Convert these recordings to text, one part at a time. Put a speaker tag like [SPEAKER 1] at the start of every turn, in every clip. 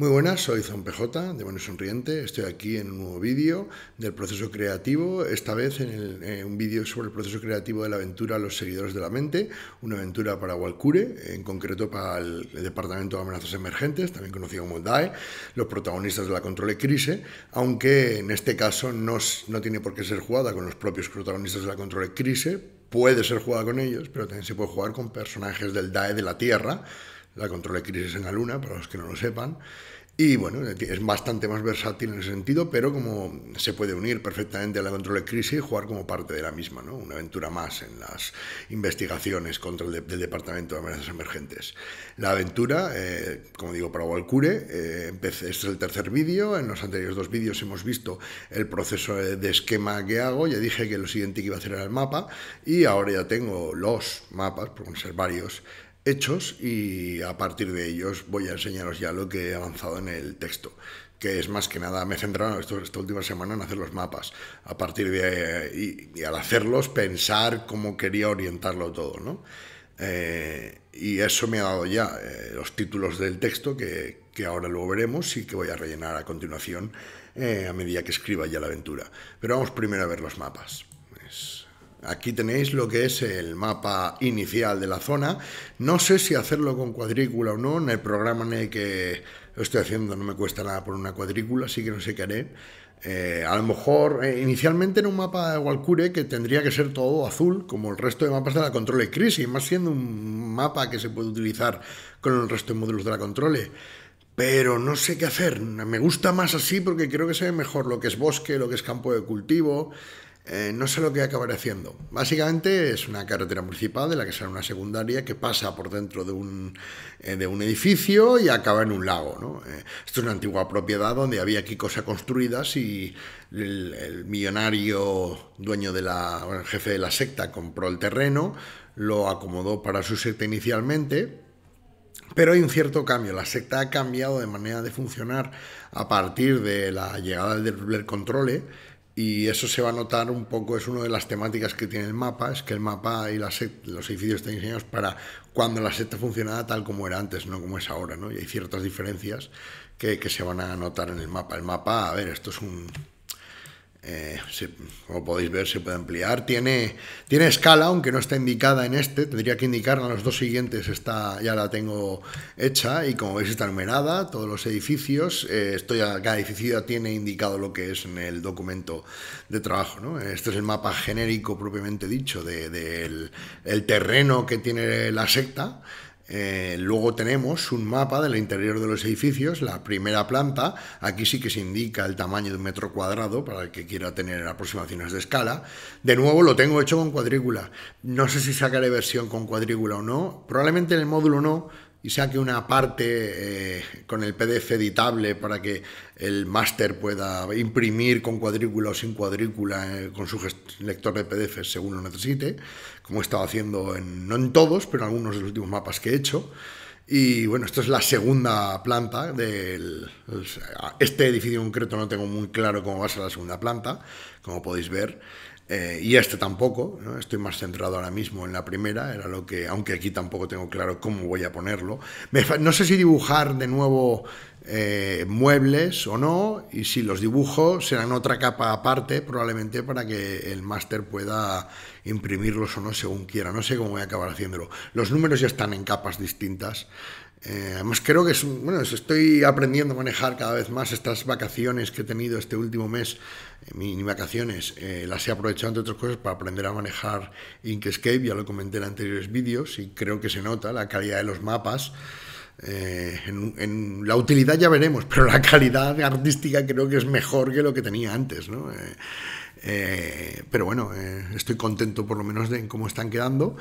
[SPEAKER 1] Muy buenas, soy PJ, de Bueno Sonriente. Estoy aquí en un nuevo vídeo del proceso creativo, esta vez en, eh, un vídeo sobre el proceso creativo de la aventura Los Seguidores de la Mente, una aventura para Walcure, en concreto para el Departamento de Amenazas Emergentes, también conocido como DAE, los protagonistas de la Controle Crise, aunque en este caso no, no tiene por qué ser jugada con los propios protagonistas de la Controle Crise, puede ser jugada con ellos, pero también se puede jugar con personajes del DAE de la Tierra, la control de crisis en la luna, para los que no lo sepan. Y bueno, es bastante más versátil en ese sentido, pero como se puede unir perfectamente a la control de crisis y jugar como parte de la misma, ¿no? Una aventura más en las investigaciones contra el del Departamento de Amenazas Emergentes. La aventura, eh, como digo, para Walcure, eh, este es el tercer vídeo, en los anteriores dos vídeos hemos visto el proceso de esquema que hago, ya dije que lo siguiente que iba a hacer era el mapa, y ahora ya tengo los mapas, por ser varios, hechos y a partir de ellos voy a enseñaros ya lo que he avanzado en el texto que es más que nada, me he centrado esta última semana en hacer los mapas, a partir de, y, y al hacerlos, pensar cómo quería orientarlo todo, eh, y eso me ha dado ya eh, los títulos del texto, que, ahora lo veremos y que voy a rellenar a continuación eh, a medida que escriba ya la aventura. Pero vamos primero a ver los mapas. Aquí tenéis lo que es el mapa inicial de la zona. No sé si hacerlo con cuadrícula o no. En el programa que estoy haciendo no me cuesta nada por una cuadrícula, así que no sé qué haré. Eh, a lo mejor eh, inicialmente en un mapa de Walcure que tendría que ser todo azul, como el resto de mapas de la Controle Crisis, más siendo un mapa que se puede utilizar con el resto de módulos de la Controle. Pero no sé qué hacer. Me gusta más así porque creo que se ve mejor lo que es bosque, lo que es campo de cultivo. Eh, no sé lo que acabaré haciendo. Básicamente es una carretera municipal de la que sale una secundaria que pasa por dentro de un, eh, de un edificio y acaba en un lago. ¿no? Eh, esto es una antigua propiedad donde había aquí cosas construidas y el, millonario dueño de la, jefe de la secta compró el terreno, lo acomodó para su secta inicialmente. Pero hay un cierto cambio, la secta ha cambiado de manera de funcionar a partir de la llegada del control y eso se va a notar un poco, es una de las temáticas que tiene el mapa, es que el mapa y la los edificios están diseñados para cuando la secta funcionaba tal como era antes, no como es ahora, ¿no? Y hay ciertas diferencias que, que se van a notar en el mapa. El mapa, a ver, esto es un, eh, como podéis ver, se puede ampliar. Tiene, tiene escala, aunque no está indicada en este. Tendría que indicarla en los dos siguientes. Está, ya la tengo hecha y como veis está numerada, todos los edificios. Eh, estoy cada edificio ya tiene indicado lo que es en el documento de trabajo. ¿no? Este es el mapa genérico propiamente dicho del terreno que tiene la secta. Eh, luego tenemos un mapa del interior de los edificios, la primera planta, aquí sí que se indica el tamaño de un metro cuadrado para el que quiera tener aproximaciones de escala. De nuevo lo tengo hecho con cuadrícula, no sé si sacaré versión con cuadrícula o no, probablemente en el módulo no, y saque una parte eh, con el PDF editable para que el máster pueda imprimir con cuadrícula o sin cuadrícula eh, con su lector de PDF según lo necesite, como he estado haciendo en, no en todos, pero en algunos de los últimos mapas que he hecho. Y bueno, esto es la segunda planta del... Este edificio en concreto no tengo muy claro cómo va a ser la segunda planta, como podéis ver. Eh, y este tampoco, ¿no? estoy más centrado ahora mismo en la primera, era lo que, aunque aquí tampoco tengo claro cómo voy a ponerlo. no sé si dibujar de nuevo eh, muebles o no, y si los dibujo serán otra capa aparte, probablemente para que el máster pueda imprimirlos o no según quiera. No sé cómo voy a acabar haciéndolo. Los números ya están en capas distintas. Eh, además creo que es bueno, estoy aprendiendo a manejar cada vez más estas vacaciones que he tenido este último mes, eh, mini vacaciones, eh, las he aprovechado entre otras cosas para aprender a manejar Inkscape, ya lo comenté en anteriores vídeos y creo que se nota la calidad de los mapas. En, la utilidad ya veremos, pero la calidad artística creo que es mejor que lo que tenía antes, ¿no? pero bueno, estoy contento por lo menos de cómo están quedando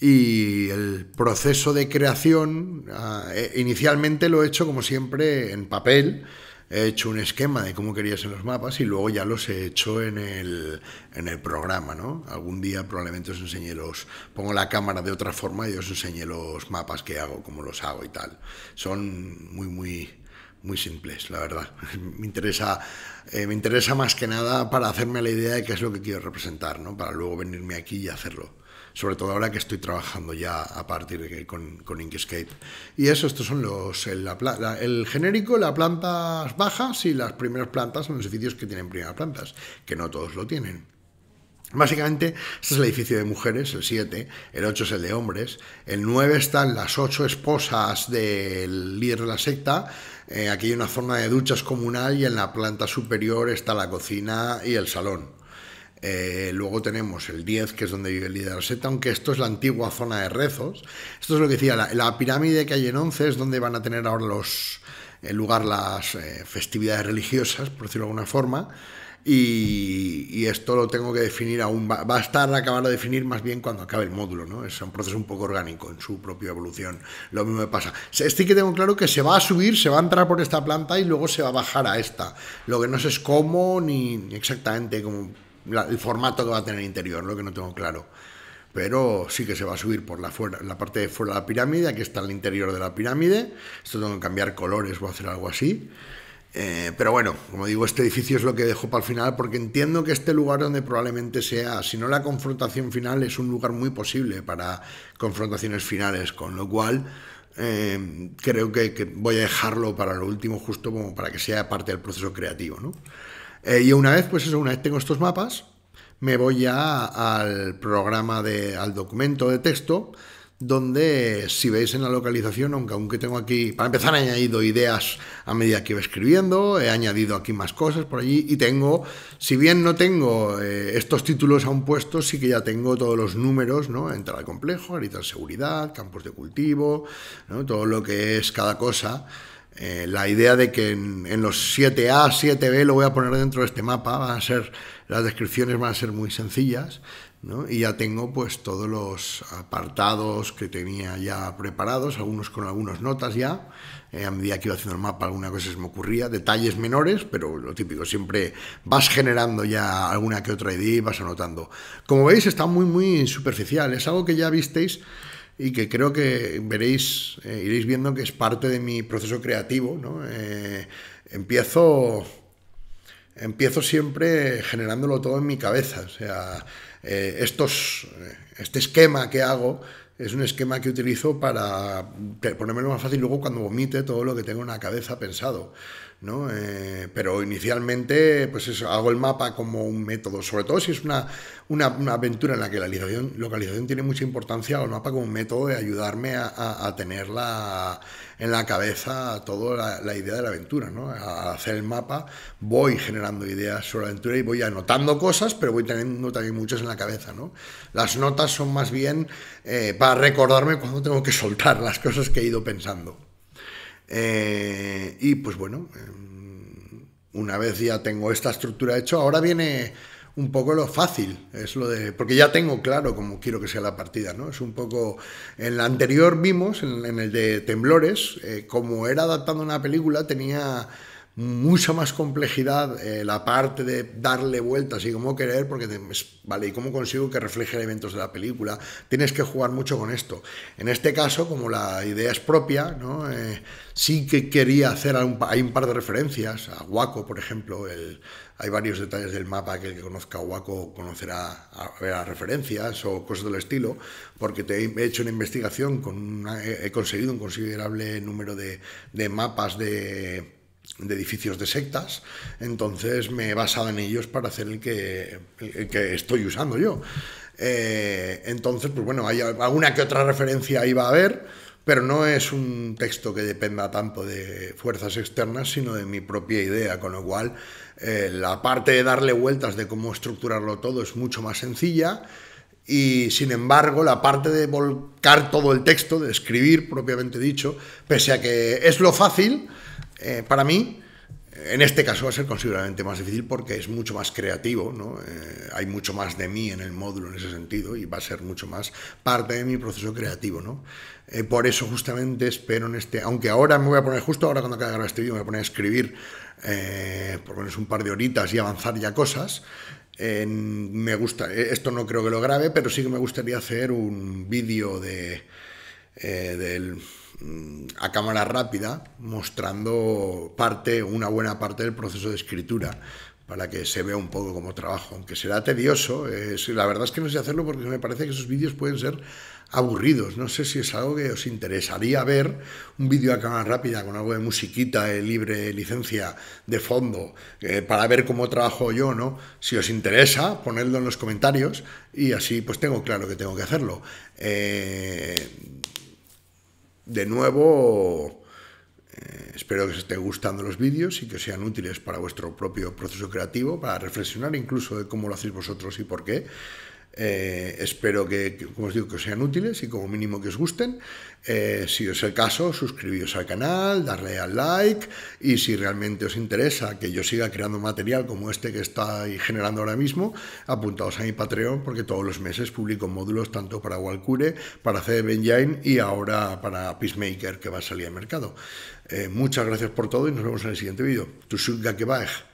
[SPEAKER 1] y el proceso de creación, ah, eh, inicialmente lo he hecho como siempre en papel, he hecho un esquema de cómo querías en los mapas y luego ya los he hecho en el, en el programa, ¿no? Algún día probablemente os enseñe los... Pongo la cámara de otra forma y os enseñé los mapas que hago, cómo los hago y tal. Son muy, muy... Muy simples, la verdad. Me interesa, eh, me interesa más que nada para hacerme la idea de qué es lo que quiero representar, ¿no? Para luego venirme aquí y hacerlo sobre todo ahora que estoy trabajando ya a partir de, con, con Inkscape. Y eso, estos son los, el, genérico, las plantas bajas y las primeras plantas son los edificios que tienen primeras plantas, que no todos lo tienen. Básicamente, este es el edificio de mujeres, el 7, el 8 es el de hombres, el 9 están las 8 esposas del líder de la secta, eh, aquí hay una zona de duchas comunal y en la planta superior está la cocina y el salón. Eh, luego tenemos el 10, que es donde vive el líder seta, aunque esto es la antigua zona de rezos. Esto es lo que decía, la, pirámide que hay en 11 es donde van a tener ahora los, en lugar las eh, festividades religiosas, por decirlo de alguna forma. Y, esto lo tengo que definir aún, va, a estar a acabar de definir más bien cuando acabe el módulo, ¿no? Es un proceso un poco orgánico en su propia evolución. Lo mismo me pasa. Este que tengo claro que se va a subir, se va a entrar por esta planta y luego se va a bajar a esta. Lo que no sé es cómo ni exactamente cómo el formato que va a tener el interior, lo que no tengo claro. Pero sí que se va a subir por la, la parte de fuera de la pirámide, aquí está el interior de la pirámide. Esto tengo que cambiar colores, o hacer algo así. Eh, pero bueno, como digo, este edificio es lo que dejo para el final porque entiendo que este lugar donde probablemente sea, si no la confrontación final, es un lugar muy posible para confrontaciones finales, con lo cual eh, creo que, que, voy a dejarlo para lo último justo como para que sea parte del proceso creativo, ¿no? Eh, y una vez, pues eso, una vez tengo estos mapas, me voy ya al programa, de, al documento de texto, donde si veis en la localización, aunque aunque tengo aquí, para empezar he añadido ideas a medida que iba escribiendo, he añadido aquí más cosas por allí y tengo, si bien no tengo eh, estos títulos aún puestos, sí que ya tengo todos los números, ¿no? Entrada al complejo, ahorita seguridad, campos de cultivo, ¿no? todo lo que es cada cosa eh, la idea de que en, los 7A, 7B lo voy a poner dentro de este mapa, van a ser, las descripciones van a ser muy sencillas, y ya tengo pues todos los apartados que tenía ya preparados, algunos con algunas notas ya, eh, a medida que iba haciendo el mapa alguna cosa se me ocurría, detalles menores, pero lo típico, siempre vas generando ya alguna que otra idea y vas anotando. Como veis está muy muy superficial, es algo que ya visteis y que creo que veréis, eh, iréis viendo que es parte de mi proceso creativo. ¿no? Eh, empiezo, empiezo siempre generándolo todo en mi cabeza. O sea, eh, estos, este esquema que hago es un esquema que utilizo para ponérmelo más fácil luego cuando vomite todo lo que tengo en la cabeza pensado. Eh, pero inicialmente, pues hago el mapa como un método, sobre todo si es una, aventura en la que la localización, tiene mucha importancia, hago el mapa como un método de ayudarme a, tener en la cabeza toda la, idea de la aventura, ¿no? Al hacer el mapa voy generando ideas sobre la aventura y voy anotando cosas, pero voy teniendo también muchas en la cabeza, Las notas son más bien eh, para recordarme cuando tengo que soltar las cosas que he ido pensando. Eh, y pues bueno, em, una vez ya tengo esta estructura hecho ahora viene un poco lo fácil, es lo de, porque ya tengo claro cómo quiero que sea la partida, ¿no? Es un poco, en la anterior vimos, en, el de Temblores, eh, como era adaptando una película, tenía mucha más complejidad eh, la parte de darle vueltas y cómo querer, porque vale, ¿y cómo consigo que refleje elementos de la película? Tienes que jugar mucho con esto. En este caso, como la idea es propia, ¿no? Eh, sí que quería hacer, un, hay un par de referencias, a Waco, por ejemplo, el, hay varios detalles del mapa, que el que conozca a Waco conocerá a, referencias o cosas del estilo, porque te he hecho una investigación, con he conseguido un considerable número de mapas de de edificios de sectas, entonces me he basado en ellos para hacer el que, estoy usando yo. Eh, entonces, pues bueno, hay alguna que otra referencia iba a haber, pero no es un texto que dependa tanto de fuerzas externas, sino de mi propia idea, con lo cual eh, la parte de darle vueltas de cómo estructurarlo todo es mucho más sencilla y sin embargo la parte de volcar todo el texto, de escribir propiamente dicho, pese a que es lo fácil, eh, para mí, en este caso va a ser considerablemente más difícil porque es mucho más creativo, ¿no? Eh, hay mucho más de mí en el módulo en ese sentido y va a ser mucho más parte de mi proceso creativo. ¿no? Eh, por eso justamente espero en este, aunque ahora me voy a poner justo, ahora cuando acabe de grabar este vídeo me voy a poner a escribir por lo un par de horitas y avanzar ya cosas. me gusta, esto no creo que lo grabe, pero sí que me gustaría hacer un vídeo de, del Mm, a cámara rápida mostrando parte, una buena parte del proceso de escritura para que se vea un poco como trabajo, aunque será tedioso. la verdad es que no sé hacerlo porque me parece que esos vídeos pueden ser aburridos. No sé si es algo que os interesaría ver, un vídeo a cámara rápida con algo de musiquita, libre licencia de fondo, eh, para ver cómo trabajo yo, ¿no? Si os interesa, ponedlo en los comentarios y así pues tengo claro que tengo que hacerlo. Eh, de nuevo, eh, espero que os esté gustando los vídeos y que sean útiles para vuestro propio proceso creativo, para reflexionar incluso de cómo lo hacéis vosotros y por qué. Eh, espero que, como os digo, que sean útiles y como mínimo que os gusten. Eh, si es el caso, suscribiros al canal, darle al like y si realmente os interesa que yo siga creando material como este que estáis generando ahora mismo, apuntaos a mi Patreon porque todos los meses publico módulos tanto para Walcure, para CD y ahora para Peacemaker que va a salir al mercado. Eh, muchas gracias por todo y nos vemos en el siguiente vídeo. Tu que